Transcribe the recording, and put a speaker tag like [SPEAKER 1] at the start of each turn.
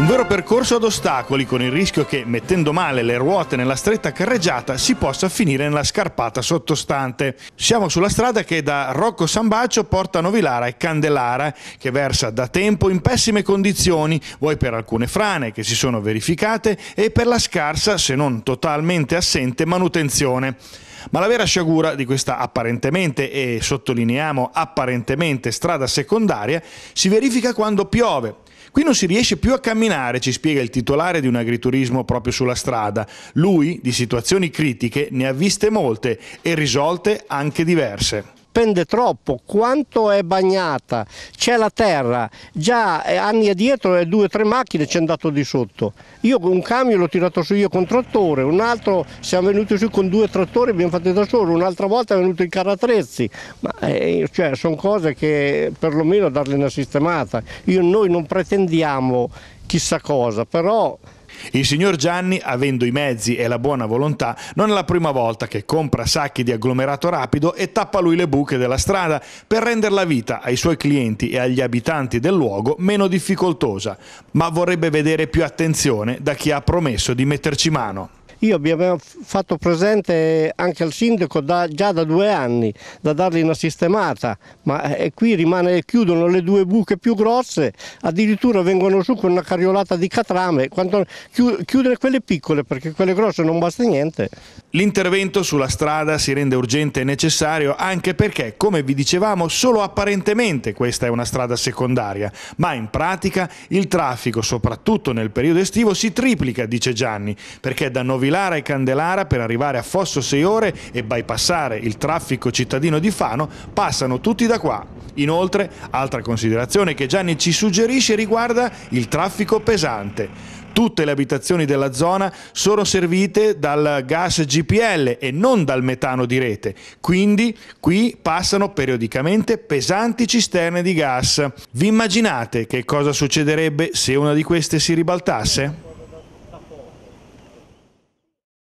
[SPEAKER 1] Un vero percorso ad ostacoli con il rischio che, mettendo male le ruote nella stretta carreggiata, si possa finire nella scarpata sottostante. Siamo sulla strada che da Rocco Sambacio porta Novilara e Candelara, che versa da tempo in pessime condizioni, vuoi per alcune frane che si sono verificate e per la scarsa, se non totalmente assente, manutenzione. Ma la vera sciagura di questa apparentemente, e sottolineiamo apparentemente, strada secondaria si verifica quando piove. Qui non si riesce più a camminare, ci spiega il titolare di un agriturismo proprio sulla strada. Lui di situazioni critiche ne ha viste molte e risolte anche diverse dipende troppo
[SPEAKER 2] quanto è bagnata, c'è la terra, già eh, anni addietro e eh, due o tre macchine ci è andato di sotto. Io un camion l'ho tirato su io con trattore, un altro siamo venuti su con due trattori, e abbiamo fatto da solo, un'altra volta è venuto in caratrezzi, ma eh, cioè, sono cose che perlomeno darle una sistemata. Io, noi non pretendiamo
[SPEAKER 1] chissà cosa, però il signor Gianni, avendo i mezzi e la buona volontà, non è la prima volta che compra sacchi di agglomerato rapido e tappa lui le buche della strada per rendere la vita ai suoi clienti e agli abitanti del luogo meno difficoltosa, ma vorrebbe vedere più attenzione da chi ha promesso di metterci mano.
[SPEAKER 2] Io vi avevo fatto presente anche al sindaco da, già da due anni da dargli una sistemata, ma eh, qui rimane, chiudono le due buche più grosse, addirittura vengono su con una carriolata di catrame, quanto, chiudere quelle piccole perché quelle grosse non basta niente.
[SPEAKER 1] L'intervento sulla strada si rende urgente e necessario anche perché, come vi dicevamo, solo apparentemente questa è una strada secondaria, ma in pratica il traffico, soprattutto nel periodo estivo, si triplica, dice Gianni, perché da Novi Villara e Candelara per arrivare a Fosso 6 ore e bypassare il traffico cittadino di Fano passano tutti da qua. Inoltre, altra considerazione che Gianni ci suggerisce riguarda il traffico pesante. Tutte le abitazioni della zona sono servite dal gas GPL e non dal metano di rete, quindi qui passano periodicamente pesanti cisterne di gas. Vi immaginate che cosa succederebbe se una di queste si ribaltasse?